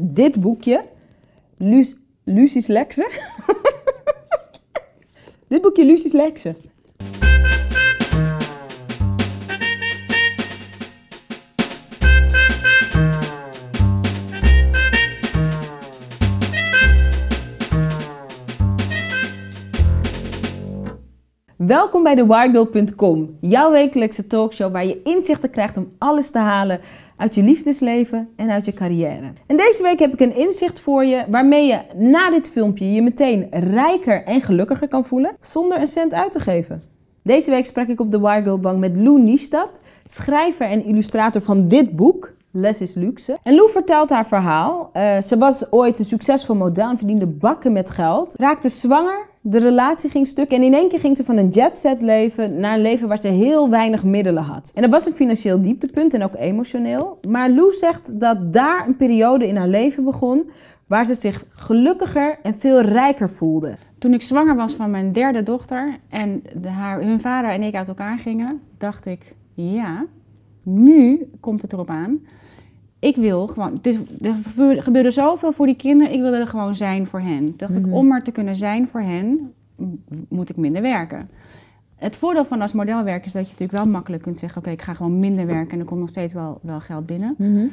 Dit boekje, Lu Lucy's Lexen. Dit boekje Lucy's Lexen. Welkom bij de jouw wekelijkse talkshow waar je inzichten krijgt om alles te halen uit je liefdesleven en uit je carrière. En deze week heb ik een inzicht voor je waarmee je na dit filmpje je meteen rijker en gelukkiger kan voelen zonder een cent uit te geven. Deze week sprak ik op de Bank met Lou Niestad, schrijver en illustrator van dit boek, Les is luxe. En Lou vertelt haar verhaal. Eh, ze was ooit een succesvol model en verdiende bakken met geld. Raakte zwanger de relatie ging stuk en in één keer ging ze van een jetset leven naar een leven waar ze heel weinig middelen had. En dat was een financieel dieptepunt en ook emotioneel. Maar Lou zegt dat daar een periode in haar leven begon waar ze zich gelukkiger en veel rijker voelde. Toen ik zwanger was van mijn derde dochter en haar, hun vader en ik uit elkaar gingen, dacht ik, ja, nu komt het erop aan ik wil gewoon, het er gebeurde zoveel voor die kinderen, ik wilde er gewoon zijn voor hen. dacht ik, mhm. om maar te kunnen zijn voor hen, moet ik minder werken. Het voordeel van als modelwerk is dat je natuurlijk wel makkelijk kunt zeggen, oké, ik ga gewoon minder werken en er komt nog steeds wel, wel geld binnen. Mhm.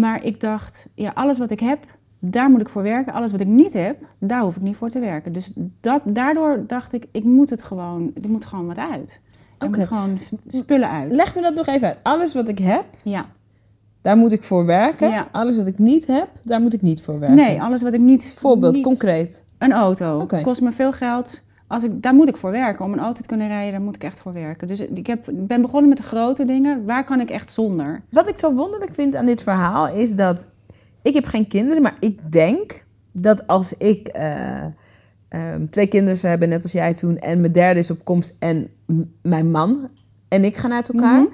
Maar ik dacht, ja, alles wat ik heb, daar moet ik voor werken. Alles wat ik niet heb, daar hoef ik niet voor te werken. Dus dat, daardoor dacht ik, ik moet het gewoon, er moet gewoon wat uit. Ik moet gewoon spullen uit. Leg me dat nog even uit. Alles wat ik heb, ja. Daar moet ik voor werken. Alles wat ik niet heb, daar moet ik niet voor werken. Nee, alles wat ik niet. Voorbeeld, niet... concreet. Een auto. Okay. Kost me veel geld. Als ik, daar moet ik voor werken. Om een auto te kunnen rijden, daar moet ik echt voor werken. Dus ik heb, ben begonnen met de grote dingen. Waar kan ik echt zonder? Wat ik zo wonderlijk vind aan dit verhaal is dat ik heb geen kinderen, maar ik denk dat als ik eh, ehm, twee kinderen zou hebben, net als jij toen, en mijn derde is op komst en mijn man en ik gaan uit elkaar. Mhm.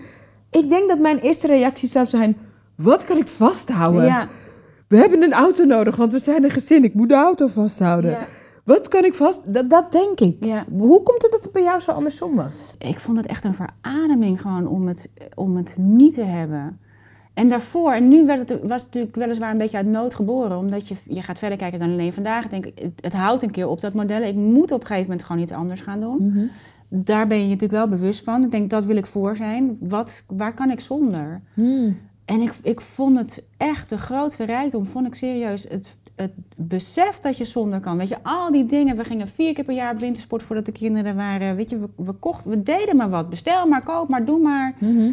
Ik denk dat mijn eerste reactie zou zijn: wat kan ik vasthouden? Ja. We hebben een auto nodig, want we zijn een gezin. Ik moet de auto vasthouden. Wat kan ik vast... Dat, dat denk ik. Hoe komt het dat het bij jou zo andersom was? Ik vond het echt een verademing gewoon om het, om het niet te hebben. En daarvoor, en nu werd het, was het natuurlijk weliswaar een beetje uit nood geboren. Omdat je, je gaat verder kijken dan alleen vandaag. Denk, het, het houdt een keer op dat model. Ik moet op een gegeven moment gewoon iets anders gaan doen. Mhm. Daar ben je natuurlijk wel bewust van. Ik denk, dat wil ik voor zijn. Wat, waar kan ik zonder? Hmm. En ik, ik vond het echt de grootste rijkdom, vond ik serieus het, het besef dat je zonder kan. Weet je, al die dingen. We gingen vier keer per jaar op wintersport voordat de kinderen waren. Weet je, we, kochten, we deden maar wat. Bestel maar, koop maar, doe maar. Mhm.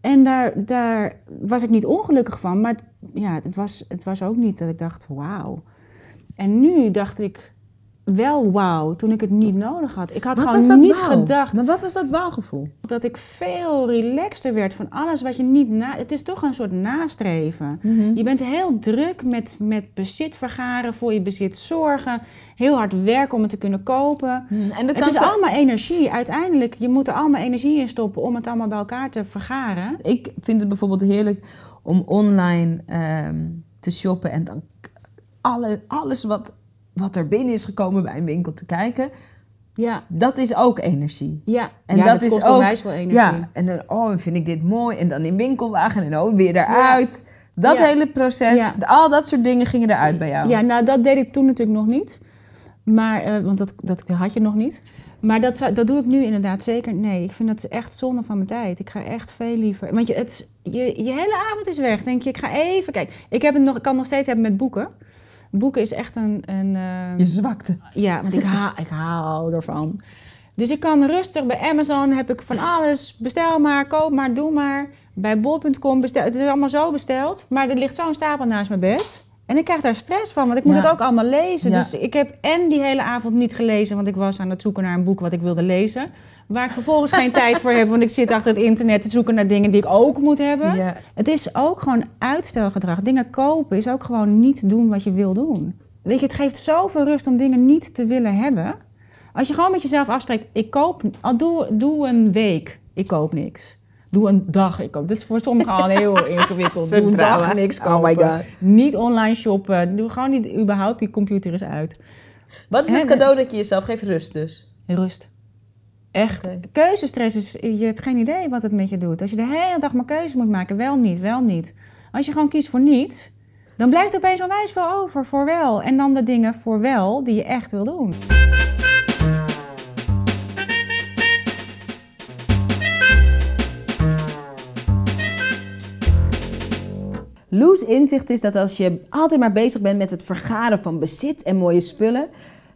En daar, daar was ik niet ongelukkig van. Maar ja, het was, het was ook niet dat ik dacht, wauw. En nu dacht ik, wel wauw toen ik het niet nodig had. Ik had gewoon niet gedacht. Maar wat was dat wauwgevoel? Dat ik veel relaxter werd van alles wat je niet na. Het is toch een soort nastreven. Mhm. Je bent heel druk met, met bezit vergaren, voor je bezit zorgen, heel hard werken om het te kunnen kopen. Mm. En dat het is allemaal energie. Uiteindelijk, je moet er allemaal energie in stoppen om het allemaal bij elkaar te vergaren. Ik vind het bijvoorbeeld heerlijk om online ehm, te shoppen en dan alle, alles wat wat er binnen is gekomen bij een winkel te kijken. Ja. Dat is ook energie. Ja, en dat, dat is ook. Wel energie. Ja, en dan, oh, vind ik dit mooi. En dan in winkelwagen en oh, weer eruit. Dat hele proces, al dat soort dingen gingen eruit bij jou. Ja, nou, dat deed ik toen natuurlijk nog niet. Maar, eh, want dat, dat had je nog niet. Maar dat, zou, dat doe ik nu inderdaad zeker. Nee, ik vind dat echt zonde van mijn tijd. Ik ga echt veel liever. Want je, het, je, je hele avond is weg. Denk je, ik ga even kijken. Ik heb het nog, ik kan nog steeds hebben met boeken boeken is echt een... een ehm, Je zwakte. Ja, want ik, ha ik hou ervan. Dus ik kan rustig bij Amazon heb ik van alles. Bestel maar, koop maar, doe maar. Bij bol.com bestel. Het is allemaal zo besteld. Maar er ligt zo'n stapel naast mijn bed. En ik krijg daar stress van, want ik moet het ook allemaal lezen. Dus ik heb en die hele avond niet gelezen, want ik was aan het zoeken naar een boek wat ik wilde lezen. Waar ik vervolgens geen tijd voor heb, want ik zit achter het internet te zoeken naar dingen die ik ook moet hebben. Het is ook gewoon uitstelgedrag. Dingen kopen is ook gewoon niet doen wat je wil doen. Weet je, het geeft zoveel rust om dingen niet te willen hebben. Als je gewoon met jezelf afspreekt, ik koop, al doe, doe een week, ik koop niks. Doe een dag Dit is voor sommigen al heel ingewikkeld. Doe een dag niks Oh my God. Niet online shoppen. Doe gewoon niet, überhaupt, die computer is uit. Wat is het cadeau dat je jezelf geeft? Rust dus. Rust. Echt. Keuzestress is, je hebt geen idee wat het met je doet. Als je de hele dag maar keuzes moet maken, wel niet, wel niet. Als je gewoon kiest voor niet, dan blijft er opeens onwijs veel over voor wel. En dan de dingen voor wel die je echt wil doen. Lou's inzicht is dat als je altijd maar bezig bent met het vergaren van bezit en mooie spullen,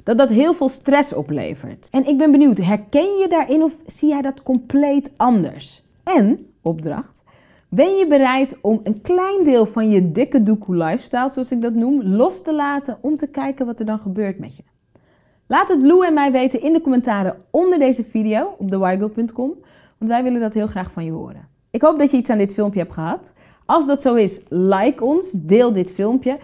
dat dat heel veel stress oplevert. En ik ben benieuwd, herken je daarin of zie jij dat compleet anders? En, opdracht, ben je bereid om een klein deel van je dikke doekoe lifestyle, zoals ik dat noem, los te laten om te kijken wat er dan gebeurt met je? Laat het Lou en mij weten in de commentaren onder deze video op thewildgirl.com, want wij willen dat heel graag van je horen. Ik hoop dat je iets aan dit filmpje hebt gehad. Als dat zo is, like ons, deel dit filmpje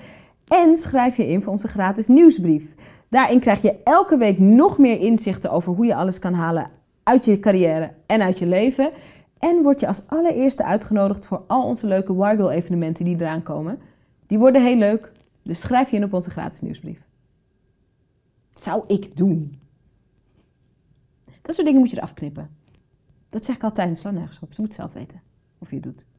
en schrijf je in voor onze gratis nieuwsbrief. Daarin krijg je elke week nog meer inzichten over hoe je alles kan halen uit je carrière en uit je leven. En word je als allereerste uitgenodigd voor al onze leuke Wargirl evenementen die eraan komen. Die worden heel leuk, dus schrijf je in op onze gratis nieuwsbrief. Zou ik doen. Dat soort dingen moet je eraf knippen. Dat zeg ik altijd, het slaat nergens op. Ze moet zelf weten of je het doet.